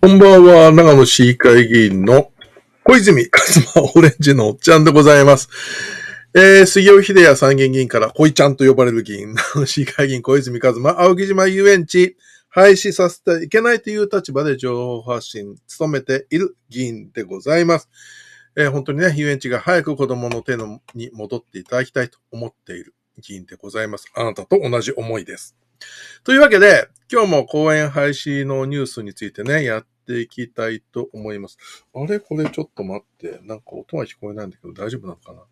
こんばんは、長野市議会議員の小泉和馬オレンジのおっちゃんでございます。えー、杉尾秀也参議院議員から、小いちゃんと呼ばれる議員、長野市議会議員小泉和馬、青木島遊園地、廃止させていけないという立場で情報発信、努めている議員でございます。えー、本当にね、遊園地が早く子供の手のに戻っていただきたいと思っている議員でございます。あなたと同じ思いです。というわけで、今日も公演廃止のニュースについてね、やっていきたいと思います。あれこれちょっと待って。なんか音は聞こえないんだけど大丈夫なのかな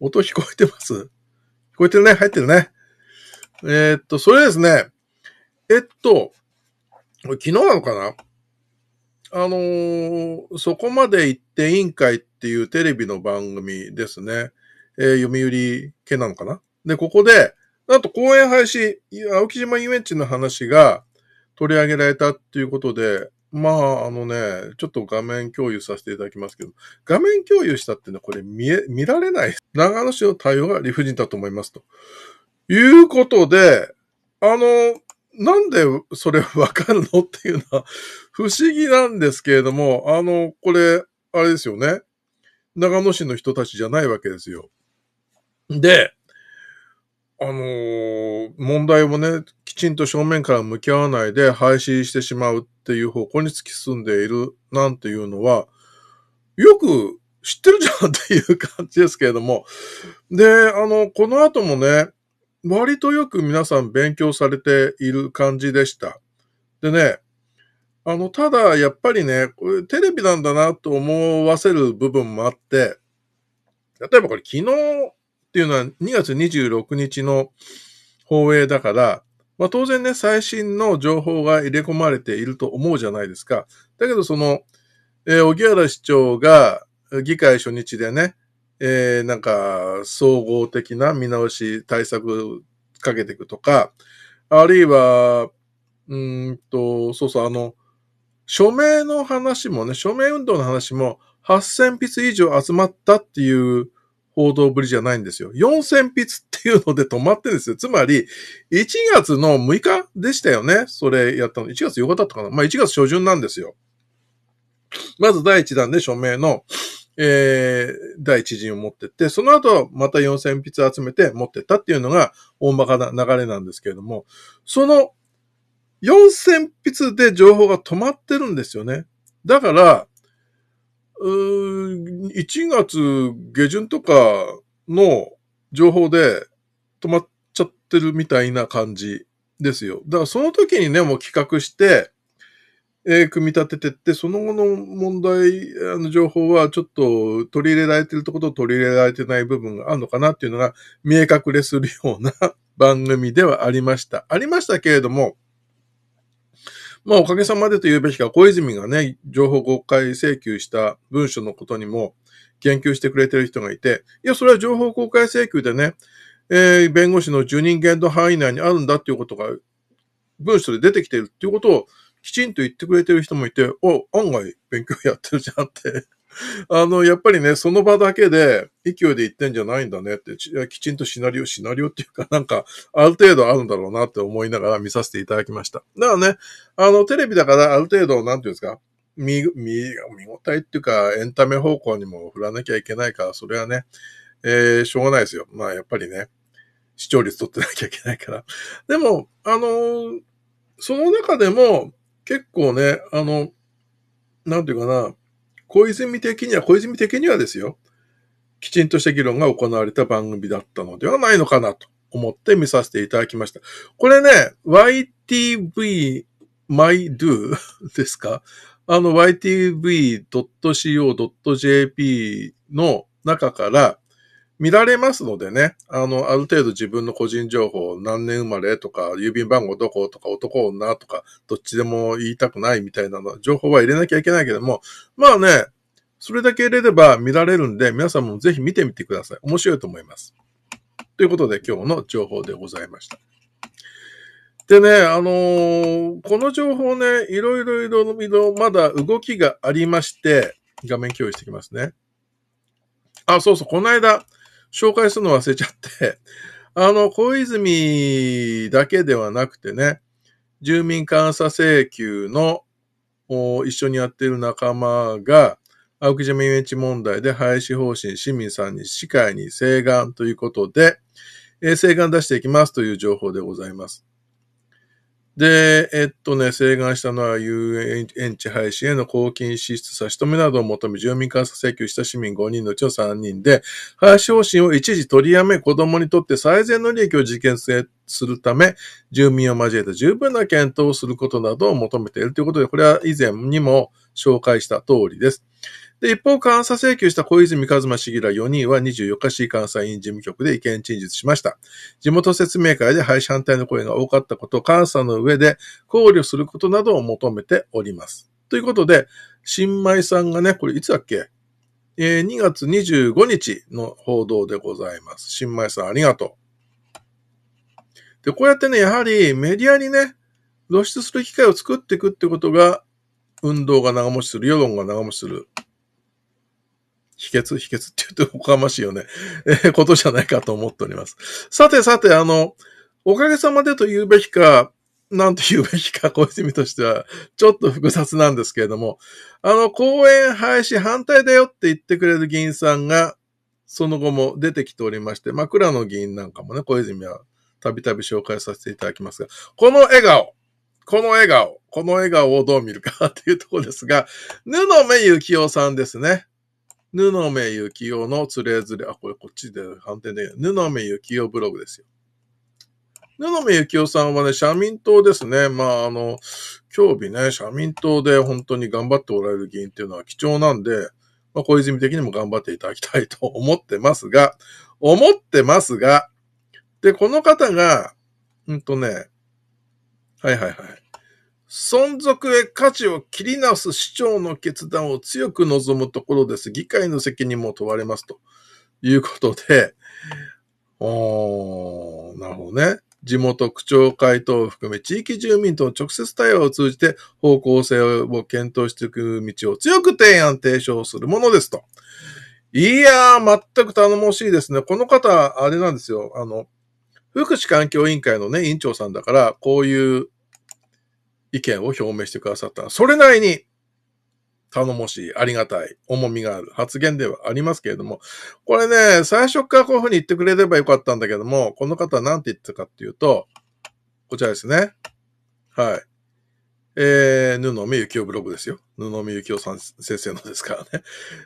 音聞こえてます聞こえてるね入ってるね。えー、っと、それですね。えっと、昨日なのかなあのー、そこまで行って委員会っていうテレビの番組ですね。えー、読売系なのかなで、ここで、なんと公演廃止、青木島遊園地の話が取り上げられたっていうことで、まあ、あのね、ちょっと画面共有させていただきますけど、画面共有したってのはこれ見え、見られない。長野市の対応が理不尽だと思いますと。いうことで、あの、なんでそれわかるのっていうのは不思議なんですけれども、あの、これ、あれですよね。長野市の人たちじゃないわけですよ。で、あのー、問題をね、きちんと正面から向き合わないで廃止してしまうっていう方向に突き進んでいるなんていうのは、よく知ってるじゃんっていう感じですけれども。で、あの、この後もね、割とよく皆さん勉強されている感じでした。でね、あの、ただ、やっぱりね、これテレビなんだなと思わせる部分もあって、例えばこれ昨日っていうのは2月26日の放映だから、まあ当然ね、最新の情報が入れ込まれていると思うじゃないですか。だけどその、えー、木原市長が議会初日でね、えー、なんか総合的な見直し対策かけていくとか、あるいは、うんと、そうそう、あの、署名の話もね、署名運動の話も8000筆以上集まったっていう報道ぶりじゃないんですよ。4000筆っていうので止まってるんですよ。つまり、1月の6日でしたよね。それやったの。1月8日だったかな。まあ1月初旬なんですよ。まず第1弾で署名の、えー、第1陣を持ってって、その後また4000筆集めて持ってったっていうのが大まかな流れなんですけれども、その4000筆で情報が止まってるんですよね。だから、1月下旬とかの情報で止まっちゃってるみたいな感じですよ。だからその時にね、もう企画して、えー、組み立ててって、その後の問題、あの情報はちょっと取り入れられてるところと取り入れられてない部分があるのかなっていうのが見え隠れするような 番組ではありました。ありましたけれども、まあおかげさまでと言うべきか、小泉がね、情報公開請求した文書のことにも言及してくれてる人がいて、いや、それは情報公開請求でね、えー、弁護士の受任限度範囲内にあるんだっていうことが文書で出てきてるっていうことをきちんと言ってくれてる人もいて、お、案外勉強やってるじゃんって あの、やっぱりね、その場だけで勢いで言ってんじゃないんだねって、きちんとシナリオ、シナリオっていうかなんか、ある程度あるんだろうなって思いながら見させていただきました。だからね、あの、テレビだからある程度、なんていうんですか、見、見、見応えっていうか、エンタメ方向にも振らなきゃいけないから、それはね、えー、しょうがないですよ。まあ、やっぱりね、視聴率取ってなきゃいけないから。でも、あのその中でも、結構ね、あの、なんていうかな、小泉的には、小泉的にはですよ、きちんとした議論が行われた番組だったのではないのかなと思って見させていただきました。これね、YTV MyDo ですかあの ytv.co.jp の中から、見られますのでね、あの、ある程度自分の個人情報、何年生まれとか、郵便番号どことか、男女とか、どっちでも言いたくないみたいなの、情報は入れなきゃいけないけども、まあね、それだけ入れれば見られるんで、皆さんもぜひ見てみてください。面白いと思います。ということで、今日の情報でございました。でね、あのー、この情報ね、いろいろいろいろ、まだ動きがありまして、画面共有してきますね。あ、そうそう、この間、紹介するの忘れちゃって、あの、小泉だけではなくてね、住民監査請求の一緒にやってる仲間が、青木島遊園地問題で廃止方針、市民さんに、市会に請願ということで、えー、請願出していきますという情報でございます。で、えっとね、請願したのは遊園地廃止への公金支出差し止めなどを求め、住民監査請求した市民5人のうちの3人で、廃止方針を一時取りやめ、子供にとって最善の利益を実現するため、住民を交えて十分な検討をすることなどを求めているということで、これは以前にも紹介した通りです。で、一方、監査請求した小泉一馬市議ら4人は24日市監査委員事務局で意見陳述しました。地元説明会で廃止反対の声が多かったことを監査の上で考慮することなどを求めております。ということで、新米さんがね、これいつだっけえー、2月25日の報道でございます。新米さんありがとう。で、こうやってね、やはりメディアにね、露出する機会を作っていくってことが運動が長持ちする、世論が長持ちする。秘訣秘訣って言うとおかましいよね。えことじゃないかと思っております。さてさて、あの、おかげさまでと言うべきか、なんと言うべきか、小泉としては、ちょっと複雑なんですけれども、あの、公演廃止反対だよって言ってくれる議員さんが、その後も出てきておりまして、枕の議員なんかもね、小泉はたびたび紹介させていただきますが、この笑顔。この笑顔、この笑顔をどう見るかっていうところですが、布目幸男さんですね。布目幸男のつれづれ、あ、これこっちで反転で、布目幸男ブログですよ。布目幸男さんはね、社民党ですね。まあ、あの、今日日ね、社民党で本当に頑張っておられる議員っていうのは貴重なんで、まあ、小泉的にも頑張っていただきたいと思ってますが、思ってますが、で、この方が、うんとね、はいはいはい。存続へ価値を切り直す市長の決断を強く望むところです。議会の責任も問われますということで、おなるほどね。地元区長会等を含め地域住民との直接対話を通じて方向性を検討していく道を強く提案提唱するものですと。いやー、全く頼もしいですね。この方、あれなんですよ。あの、福祉環境委員会のね、委員長さんだから、こういう意見を表明してくださった。それなりに頼もしい、ありがたい、重みがある発言ではありますけれども、これね、最初からこういうふうに言ってくれればよかったんだけども、この方は何て言ってたかっていうと、こちらですね。はい。えー、みゆき雄ブログですよ。布目幸雄さん先生のですからね。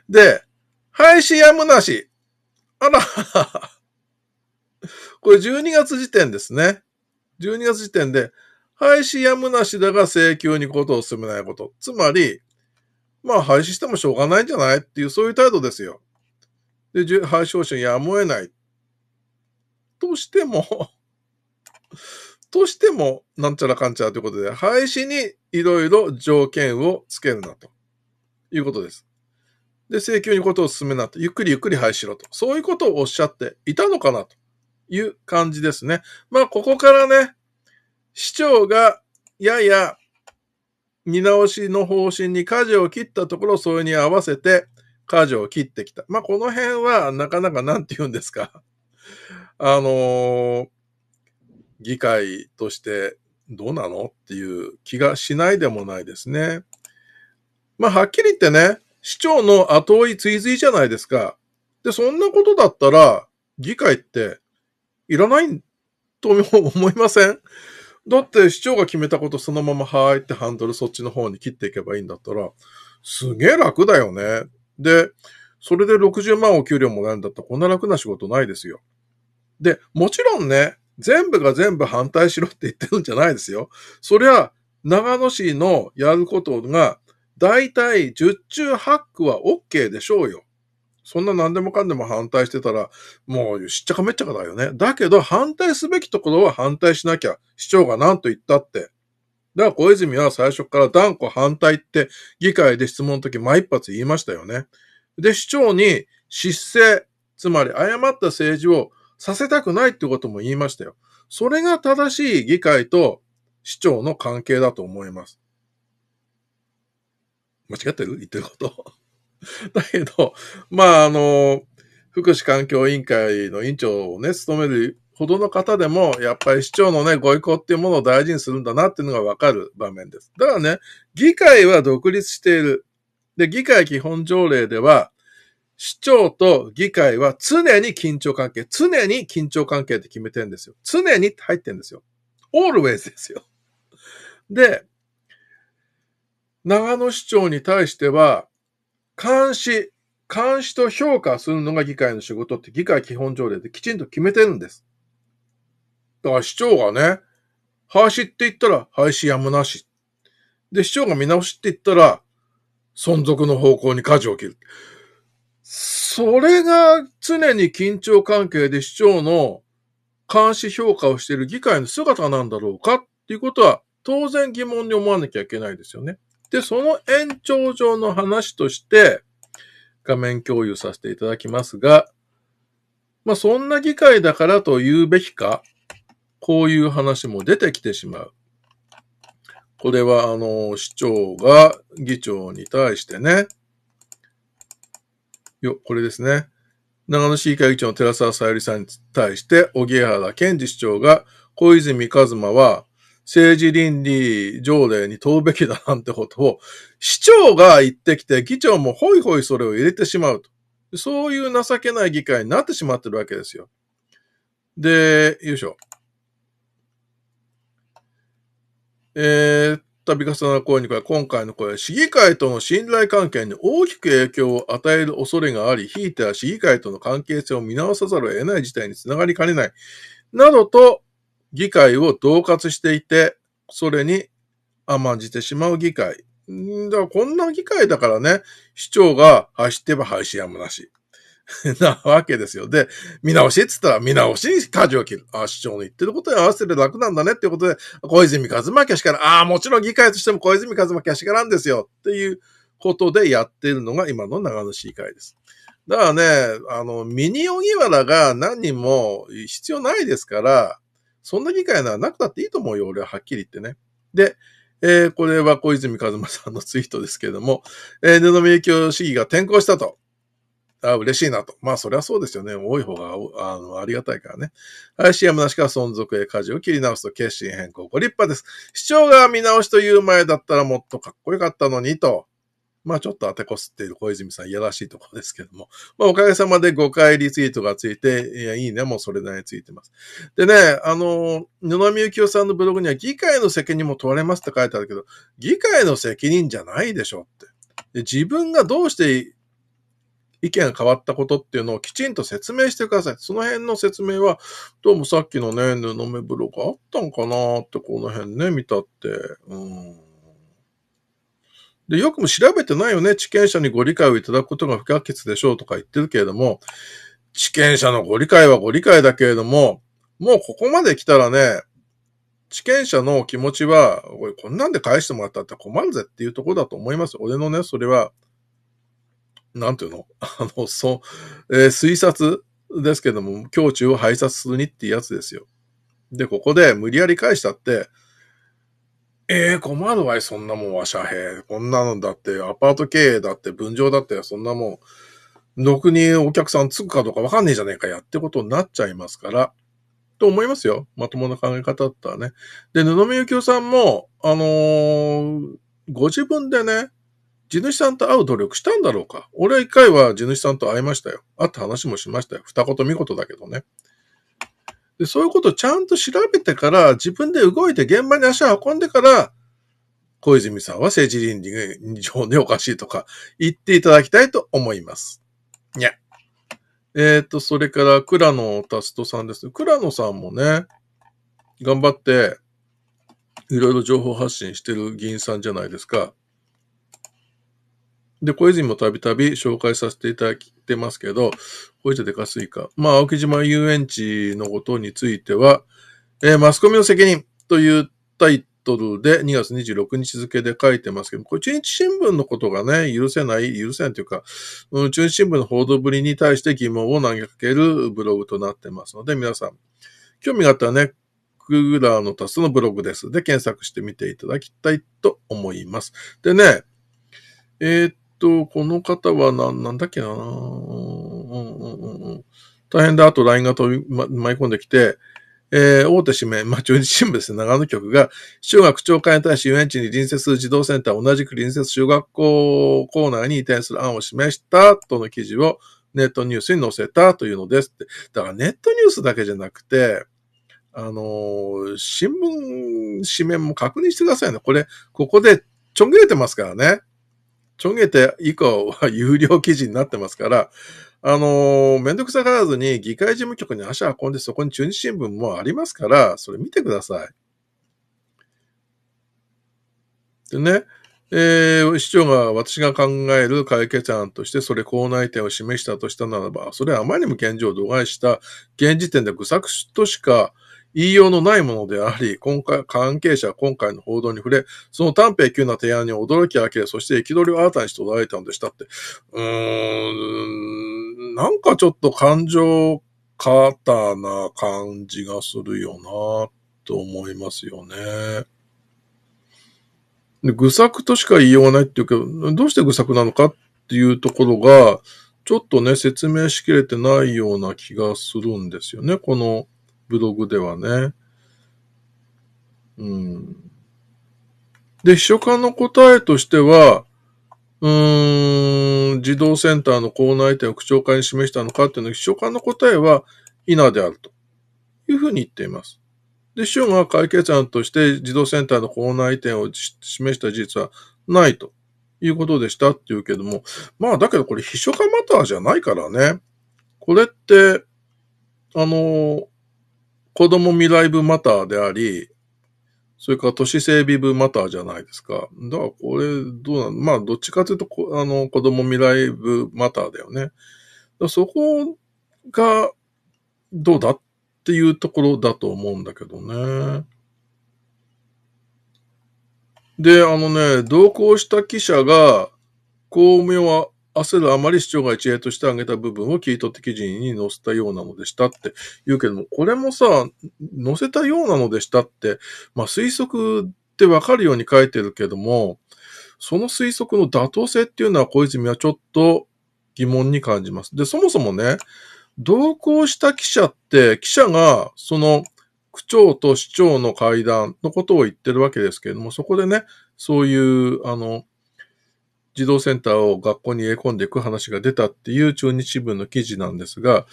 で、廃止やむなし。あら、これ12月時点ですね。12月時点で、廃止やむなしだが請求にことを進めないこと。つまり、まあ廃止してもしょうがないんじゃないっていう、そういう態度ですよ。で、廃止方針やむを得ない。としても としても、なんちゃらかんちゃらということで、廃止にいろいろ条件をつけるな、ということです。で、請求にことを進めなと。ゆっくりゆっくり廃止しろと。そういうことをおっしゃっていたのかな、という感じですね。まあ、ここからね、市長がやや見直しの方針に舵を切ったところ、それに合わせて舵を切ってきた。まあ、この辺はなかなか何て言うんですか。あのー、議会としてどうなのっていう気がしないでもないですね。まあ、はっきり言ってね、市長の後追い追随じゃないですか。で、そんなことだったら、議会っていらないと思いませんだって市長が決めたことそのままはーいってハンドルそっちの方に切っていけばいいんだったら、すげえ楽だよね。で、それで60万お給料もらえるんだったらこんな楽な仕事ないですよ。で、もちろんね、全部が全部反対しろって言ってるんじゃないですよ。そりゃ、長野市のやることが、だいたい10中8区は OK でしょうよ。そんな何でもかんでも反対してたら、もうしっちゃかめっちゃかだよね。だけど、反対すべきところは反対しなきゃ、市長が何と言ったって。だから小泉は最初から断固反対って議会で質問の時毎一発言いましたよね。で、市長に失政、つまり誤った政治をさせたくないってことも言いましたよ。それが正しい議会と市長の関係だと思います。間違ってる言ってること。だけど、まあ、あの、福祉環境委員会の委員長をね、務めるほどの方でも、やっぱり市長のね、ご意向っていうものを大事にするんだなっていうのがわかる場面です。だからね、議会は独立している。で、議会基本条例では、市長と議会は常に緊張関係、常に緊張関係って決めてるんですよ。常にって入ってるんですよ。always ですよ。で、長野市長に対しては、監視、監視と評価するのが議会の仕事って議会基本条例できちんと決めてるんです。だから市長がね、廃止って言ったら廃止やむなし。で、市長が見直しって言ったら、存続の方向に舵を切る。それが常に緊張関係で市長の監視評価をしている議会の姿なんだろうかっていうことは当然疑問に思わなきゃいけないですよね。で、その延長上の話として、画面共有させていただきますが、まあ、そんな議会だからと言うべきか、こういう話も出てきてしまう。これは、あの、市長が議長に対してね、よ、これですね。長野市議会議長の寺澤さゆりさんに対して、小木原健二市長が、小泉一馬は、政治倫理条例に問うべきだなんてことを、市長が言ってきて、議長もホイホイそれを入れてしまうと。そういう情けない議会になってしまってるわけですよ。で、よいしょ。えー、度重なる声に加今回の声、市議会との信頼関係に大きく影響を与える恐れがあり、ひいては市議会との関係性を見直さざるを得ない事態につながりかねない、などと議会を恫喝していて、それに甘んじてしまう議会。んだからこんな議会だからね、市長が走ってば廃止やむなし。なわけですよ。で、見直しって言ったら見直しに舵を切る。あ、市長の言ってることに合わせて楽なんだねっていうことで、小泉和馬けしから、ああ、もちろん議会としても小泉和馬けしからんですよっていうことでやっているのが今の長野市議会です。だからね、あの、ミニオギワラが何人も必要ないですから、そんな議会ならなくたっていいと思うよ、俺ははっきり言ってね。で、えー、これは小泉和馬さんのツイートですけれども、えー、布目影響主義が転校したと。あ嬉しいなと。まあ、そりゃそうですよね。多い方が、あの、ありがたいからね。林山梨から存続へ舵を切り直すと決心変更。ご立派です。市長が見直しという前だったらもっとかっこよかったのにと。まあちょっと当てこすっている小泉さん、いやらしいところですけども。まあおかげさまで5回リツイートがついて、いや、いいねもそれなりについてます。でね、あの、野波幸夫さんのブログには議会の責任も問われますって書いてあるけど、議会の責任じゃないでしょって。で自分がどうして意見が変わったことっていうのをきちんと説明してください。その辺の説明は、どうもさっきのね、布目ブログあったんかなって、この辺ね、見たって。うんで、よくも調べてないよね、地権者にご理解をいただくことが不可欠でしょうとか言ってるけれども、地権者のご理解はご理解だけれども、もうここまで来たらね、地権者の気持ちは、おい、こんなんで返してもらったって困るぜっていうところだと思います。俺のね、それは、なんていうの あの、そう、えー、推察ですけども、胸中を拝察するにってやつですよ。で、ここで無理やり返したって、ええー、困るわい、そんなもんは、遮蔽。こんなのだって、アパート経営だって、分譲だって、そんなもん、ろくにお客さんつくかどうかわかんねえじゃねえかやってことになっちゃいますから、と思いますよ。まともな考え方だったらね。で、布目幸雄さんも、あのー、ご自分でね、地主さんと会う努力したんだろうか。俺は一回は地主さんと会いましたよ。会った話もしましたよ。二言三言だけどね。で、そういうことをちゃんと調べてから、自分で動いて現場に足を運んでから、小泉さんは政治倫理上でおかしいとか言っていただきたいと思います。にゃ。えっ、ー、と、それから、倉野達人さんですね。倉野さんもね、頑張って、いろいろ情報発信してる議員さんじゃないですか。で、小泉もたびたび紹介させていただいてますけど、ほいとでかすいか。まあ、青木島遊園地のことについては、えー、マスコミの責任というタイトルで2月26日付で書いてますけど、これ中日新聞のことがね、許せない、許せないというか、うん、中日新聞の報道ぶりに対して疑問を投げかけるブログとなってますので、皆さん、興味があったらね、クーラーのタスのブログです。で、検索してみていただきたいと思います。でね、えー、と、この方はな、なんだっけな、うんうんうん、大変だあと LINE が飛び、ま、舞い込んできて、えー、大手紙面、まあ、中日新聞ですね、長野局が、市長が区長会に対し遊園地に隣接する児童センター、同じく隣接中学校校内に移転する案を示した、との記事をネットニュースに載せたというのですって。だからネットニュースだけじゃなくて、あのー、新聞紙面も確認してくださいね。これ、ここでちょん切れてますからね。ちょげて以降は有料記事になってますから、あのめんどくさがらずに議会事務局に足を運んで、そこに中日新聞もありますから、それ見てください。でね、えー、市長が私が考える解決案としてそれ校内点を示したとしたならば、それはあまりにも現状を度外した現時点で愚策としか、言いようのないものであり、今回、関係者は今回の報道に触れ、その短編急な提案に驚きあれ、そして憤りを新たにしておられたのでしたって。うーん、なんかちょっと感情ターな感じがするよなと思いますよね。で、愚策としか言いようがないっていうけど、どうして愚策なのかっていうところが、ちょっとね、説明しきれてないような気がするんですよね。このブログではね。うん。で、秘書官の答えとしては、うーん、児童センターの校内店を区長会に示したのかっていうのは、秘書官の答えは、否であるというふうに言っています。で、秘書が解決案として児童センターの校内店を示した事実はないということでしたって言うけども、まあだけどこれ秘書官マターじゃないからね。これって、あの、子供未来部マターであり、それから都市整備部マターじゃないですか。だからこれどうなのまあどっちかというとあの子供未来部マターだよね。そこがどうだっていうところだと思うんだけどね。で、あのね、同行した記者が、公妙は焦るあまり市長が一例として挙げた部分を切り取って記事に載せたようなのでしたって言うけども、これもさ、載せたようなのでしたって、まあ推測ってわかるように書いてるけども、その推測の妥当性っていうのは小泉はちょっと疑問に感じます。で、そもそもね、同行した記者って、記者がその区長と市長の会談のことを言ってるわけですけれども、そこでね、そういう、あの、児童センターを学校に入れ込んでいく話が出たっていう中日新聞の記事なんですが、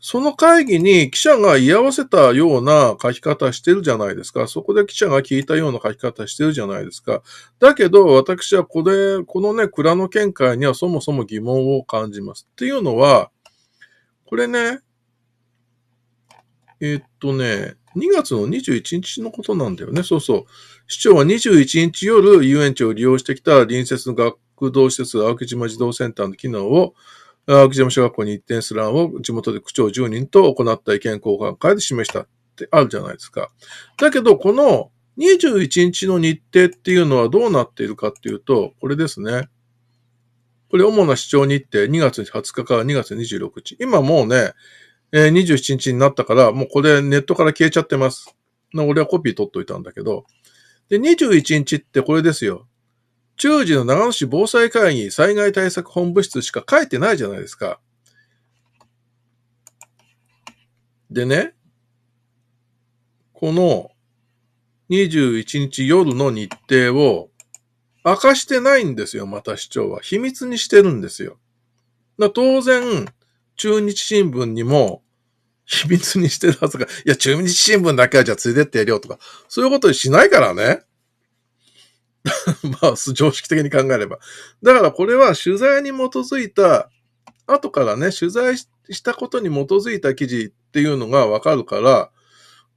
その会議に記者が居合わせたような書き方してるじゃないですか。そこで記者が聞いたような書き方してるじゃないですか。だけど、私はこれ、このね、蔵の見解にはそもそも疑問を感じます。っていうのは、これね、えー、っとね、2月の21日のことなんだよね。そうそう。市長は21日夜、遊園地を利用してきた隣接の学学童施設、青木島児童センターの機能を、青木島小学校に移転する案を地元で区長10人と行った意見交換会で示したってあるじゃないですか。だけど、この21日の日程っていうのはどうなっているかっていうと、これですね。これ主な市長日程、2月20日から2月26日。今もうね、えー、27日になったから、もうこれネットから消えちゃってます。俺はコピー取っといたんだけど。で、21日ってこれですよ。中時の長野市防災会議災害対策本部室しか書いてないじゃないですか。でね、この21日夜の日程を明かしてないんですよ、また市長は。秘密にしてるんですよ。当然、中日新聞にも秘密にしてるはずが、いや、中日新聞だけはじゃあついでってやるよとか、そういうことにしないからね。まあ、常識的に考えれば。だからこれは取材に基づいた、後からね、取材したことに基づいた記事っていうのがわかるから、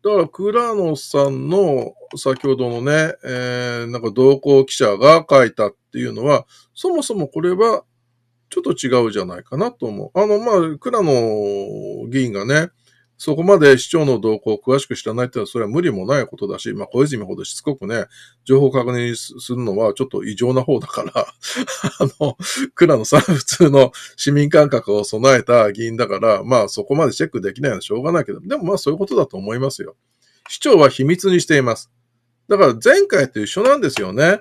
だからクラノさんの先ほどのね、えー、なんか同行記者が書いたっていうのは、そもそもこれはちょっと違うじゃないかなと思う。あの、まあ、倉野議員がね、そこまで市長の動向を詳しく知らないってのは、それは無理もないことだし、まあ、小泉ほどしつこくね、情報確認するのはちょっと異常な方だから あの、蔵のさ、普通の市民感覚を備えた議員だから、まあ、そこまでチェックできないのはしょうがないけど、でもまあ、そういうことだと思いますよ。市長は秘密にしています。だから前回と一緒なんですよね。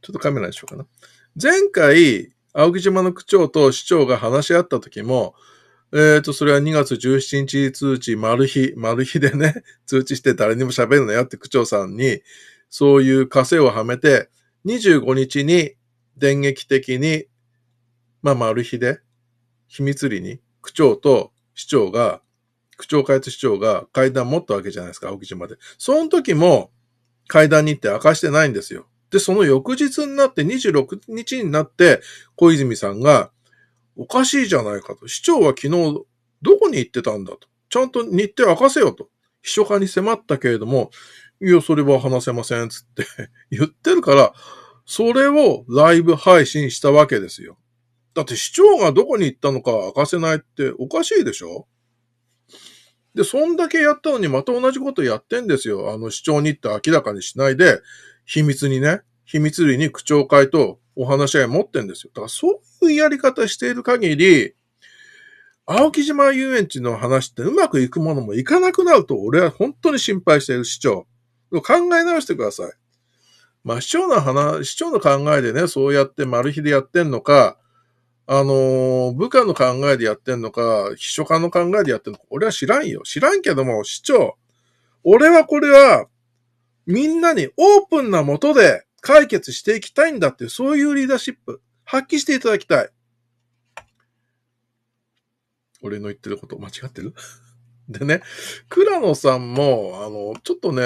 ちょっとカメラにしようかな。前回、青木島の区長と市長が話し合った時も、えっ、ー、と、それは2月17日通知、丸日、丸日でね、通知して誰にも喋るなよって区長さんに、そういう枷をはめて、25日に電撃的に、まあ、丸日で、秘密裏に、区長と市長が、区長会と市長が会談持ったわけじゃないですか、青木島で。その時も、会談に行って明かしてないんですよ。で、その翌日になって、26日になって、小泉さんが、おかしいじゃないかと。市長は昨日どこに行ってたんだと。ちゃんと日程明かせよと。秘書課に迫ったけれども、いや、それは話せません、つって 言ってるから、それをライブ配信したわけですよ。だって市長がどこに行ったのか明かせないっておかしいでしょで、そんだけやったのにまた同じことやってんですよ。あの市長にって明らかにしないで、秘密にね、秘密裏に区長会とお話し合い持ってんですよ。だからそういうやり方している限り、青木島遊園地の話ってうまくいくものもいかなくなると俺は本当に心配している市長。考え直してください。まあ市長の話、市長の考えでね、そうやってマル秘でやってんのか、あのー、部下の考えでやってんのか、秘書官の考えでやってんのか、俺は知らんよ。知らんけども、市長、俺はこれは、みんなにオープンなもとで、解決していきたいんだっていう、そういうリーダーシップ、発揮していただきたい。俺の言ってること間違ってる でね、倉野さんも、あの、ちょっとね、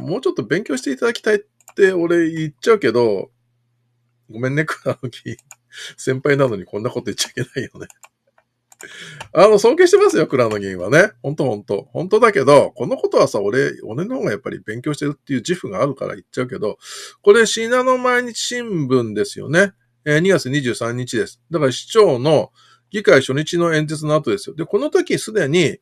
もうちょっと勉強していただきたいって俺言っちゃうけど、ごめんね、倉野木。先輩なのにこんなこと言っちゃいけないよねあの、尊敬してますよ、ラノ議員はね。ほんとほんと。ほんとだけど、このことはさ、俺、俺の方がやっぱり勉強してるっていう自負があるから言っちゃうけど、これ、信濃毎日新聞ですよね。えー、2月23日です。だから市長の議会初日の演説の後ですよ。で、この時すでに、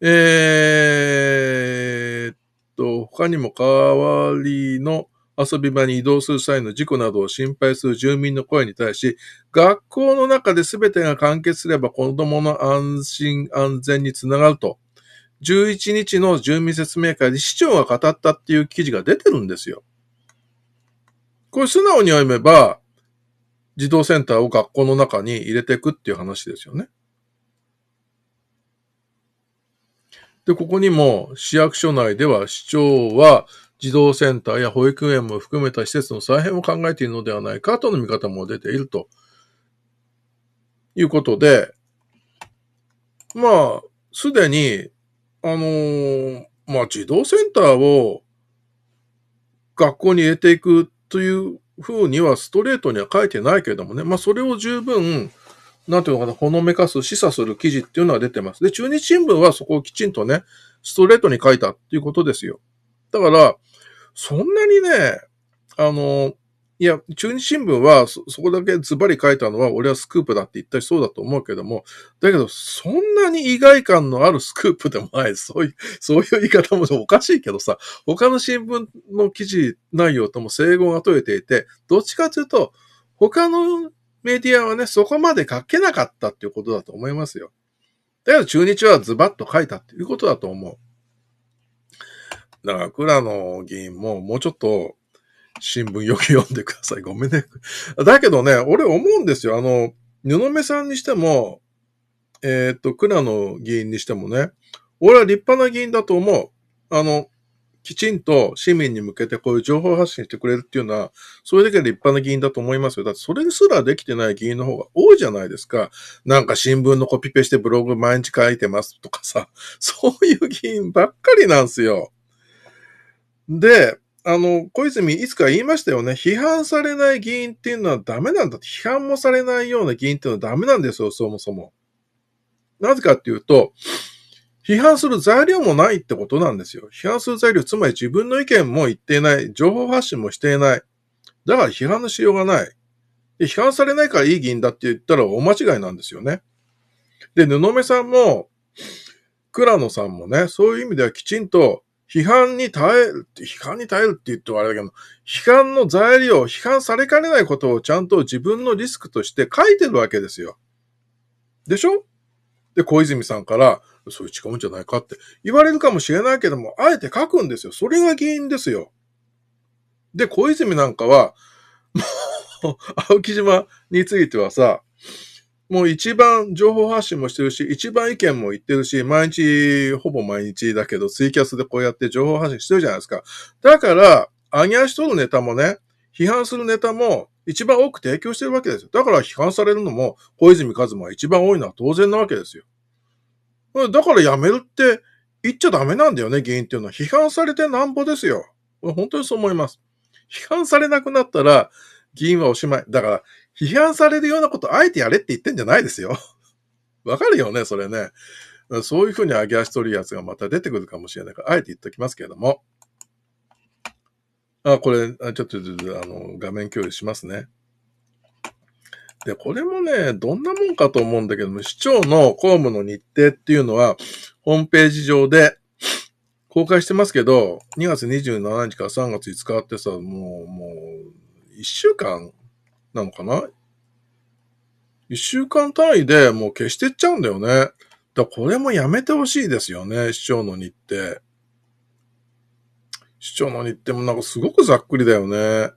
えー、と、他にも代わりの、遊び場に移動する際の事故などを心配する住民の声に対し、学校の中で全てが完結すれば子供の安心安全につながると、11日の住民説明会で市長が語ったっていう記事が出てるんですよ。これ素直に読めば、児童センターを学校の中に入れていくっていう話ですよね。で、ここにも市役所内では市長は児童センターや保育園も含めた施設の再編を考えているのではないかとの見方も出ているということで、まあ、すでに、あのー、まあ、児童センターを学校に入れていくというふうにはストレートには書いてないけれどもね、まあ、それを十分、なんていうのかな、ほのめかす、示唆する記事っていうのは出てます。で、中日新聞はそこをきちんとね、ストレートに書いたっていうことですよ。だから、そんなにね、あの、いや、中日新聞はそ、そこだけズバリ書いたのは、俺はスクープだって言ったりそうだと思うけども、だけど、そんなに意外感のある スクープでもない、そういう、そういう言い方もおかしいけどさ、他の新聞の記事内容とも整合が取れていて、どっちかというと、他のメディアはね、そこまで書けなかったっていうことだと思いますよ。だけど、中日はズバッと書いたっていうことだと思う。だから、倉野議員ももうちょっと新聞よく読んでください。ごめんね。だけどね、俺思うんですよ。あの、布目さんにしても、えー、っと、倉野議員にしてもね、俺は立派な議員だと思う。あの、きちんと市民に向けてこういう情報発信してくれるっていうのは、それだけ立派な議員だと思いますよ。だってそれすらできてない議員の方が多いじゃないですか。なんか新聞のコピペしてブログ毎日書いてますとかさ、そういう議員ばっかりなんですよ。で、あの、小泉いつか言いましたよね。批判されない議員っていうのはダメなんだ。批判もされないような議員っていうのはダメなんですよ、そもそも。なぜかっていうと、批判する材料もないってことなんですよ。批判する材料、つまり自分の意見も言っていない。情報発信もしていない。だから批判のしようがない。で批判されないからいい議員だって言ったら大間違いなんですよね。で、布目さんも、倉野さんもね、そういう意味ではきちんと批判に耐える、批判に耐えるって言ってもあれだけど、批判の材料、批判されかねないことをちゃんと自分のリスクとして書いてるわけですよ。でしょで、小泉さんから、そういう違うんじゃないかって言われるかもしれないけども、あえて書くんですよ。それが原因ですよ。で、小泉なんかは、もう、青木島についてはさ、もう一番情報発信もしてるし、一番意見も言ってるし、毎日、ほぼ毎日だけど、ツイキャスでこうやって情報発信してるじゃないですか。だから、アげ足取るネタもね、批判するネタも一番多く提供してるわけですよ。だから批判されるのも、小泉一馬が一番多いのは当然なわけですよ。だからやめるって言っちゃダメなんだよね、議員っていうのは。批判されてなんぼですよ。本当にそう思います。批判されなくなったら、議員はおしまい。だから、批判されるようなことあえてやれって言ってんじゃないですよ。わかるよね、それね。そういうふうに上げ足取るやつがまた出てくるかもしれないから、あえて言っときますけれども。あ、これ、ちょっと、あの、画面共有しますね。で、これもね、どんなもんかと思うんだけども、市長の公務の日程っていうのは、ホームページ上で公開してますけど、2月27日から3月5日ってさ、もう、もう、1週間なのかな一週間単位でもう消してっちゃうんだよね。だこれもやめてほしいですよね、市長の日程。市長の日程もなんかすごくざっくりだよね。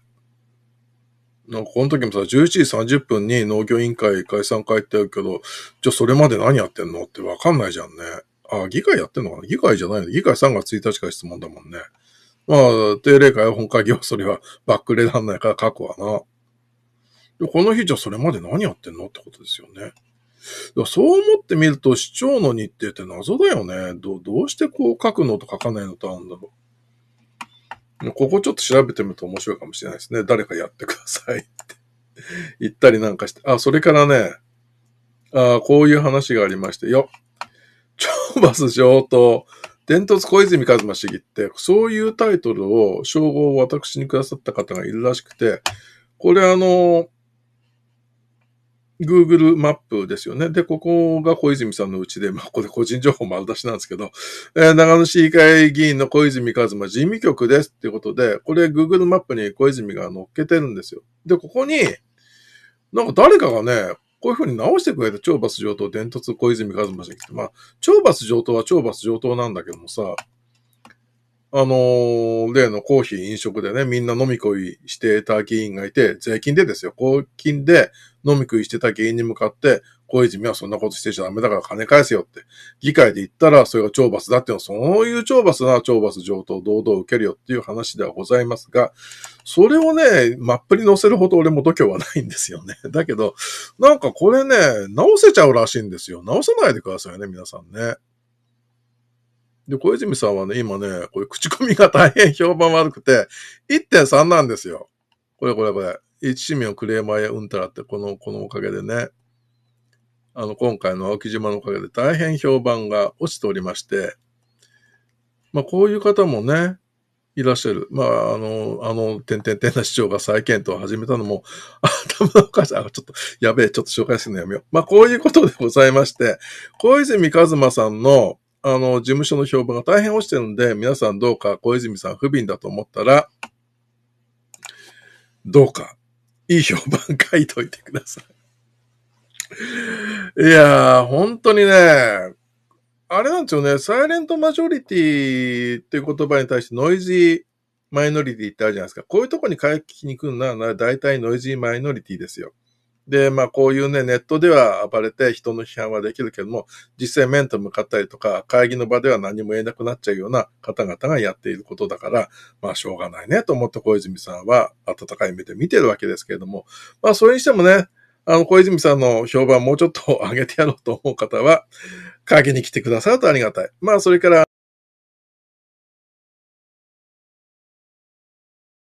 なんかこの時もさ、11時30分に農業委員会解散会ってあるけど、じゃあそれまで何やってんのってわかんないじゃんね。あ議会やってんのかな議会じゃないの議会3月1日から質問だもんね。まあ、定例会本会議はそれはバックレダーないから書くわな。で、この日じゃそれまで何やってんのってことですよね。そう思ってみると、市長の日程って謎だよね。どどうしてこう書くのと書かないのとあるんだろう。ここちょっと調べてみると面白いかもしれないですね。誰かやってくださいって 言ったりなんかして。あ、それからね、あこういう話がありまして、よ、超バス上等、伝統小泉一馬市議って、そういうタイトルを、称号を私にくださった方がいるらしくて、これあの、Google マップですよね。で、ここが小泉さんのうちで、まあ、これ個人情報丸出しなんですけど、えー、長野市議会議員の小泉和馬事務局ですっていうことで、これ Google マップに小泉が乗っけてるんですよ。で、ここに、なんか誰かがね、こういうふうに直してくれた懲罰上等、伝突小泉和馬氏に来て、まあ、懲罰上等は懲罰上等なんだけどもさ、あのー、例のコーヒー飲食でね、みんな飲み食いしてた議員がいて、税金でですよ、公金で飲み食いしてた議員に向かって、小泉はそんなことしてちゃダメだから金返せよって、議会で言ったらそれが懲罰だっていうのは、そういう懲罰な懲罰上等堂々受けるよっていう話ではございますが、それをね、マップに載せるほど俺も度胸はないんですよね。だけど、なんかこれね、直せちゃうらしいんですよ。直さないでくださいね、皆さんね。で、小泉さんはね、今ね、これ口コミが大変評判悪くて、1.3なんですよ。これこれこれ。一市民をクレーマーやうんたらって、この、このおかげでね、あの、今回の青木島のおかげで大変評判が落ちておりまして、まあ、こういう方もね、いらっしゃる。まあ、あの、あの、点て点な市長が再検討を始めたのも、頭のおかしい。あ、ちょっと、やべえ、ちょっと紹介するのやめよう。まあ、こういうことでございまして、小泉一馬さんの、あの、事務所の評判が大変落ちてるんで、皆さんどうか小泉さん不憫だと思ったら、どうか、いい評判書いといてください。いやー、本当にね、あれなんですよね、サイレントマジョリティっていう言葉に対してノイジーマイノリティってあるじゃないですか。こういうとこに書きに来るなら、大体ノイジーマイノリティですよ。で、まあこういうね、ネットでは暴れて人の批判はできるけども、実際面と向かったりとか、会議の場では何も言えなくなっちゃうような方々がやっていることだから、まあしょうがないねと思って小泉さんは温かい目で見てるわけですけれども、まあそれにしてもね、あの、小泉さんの評判もうちょっと上げてやろうと思う方は、会議に来てくださるとありがたい。まあそれから、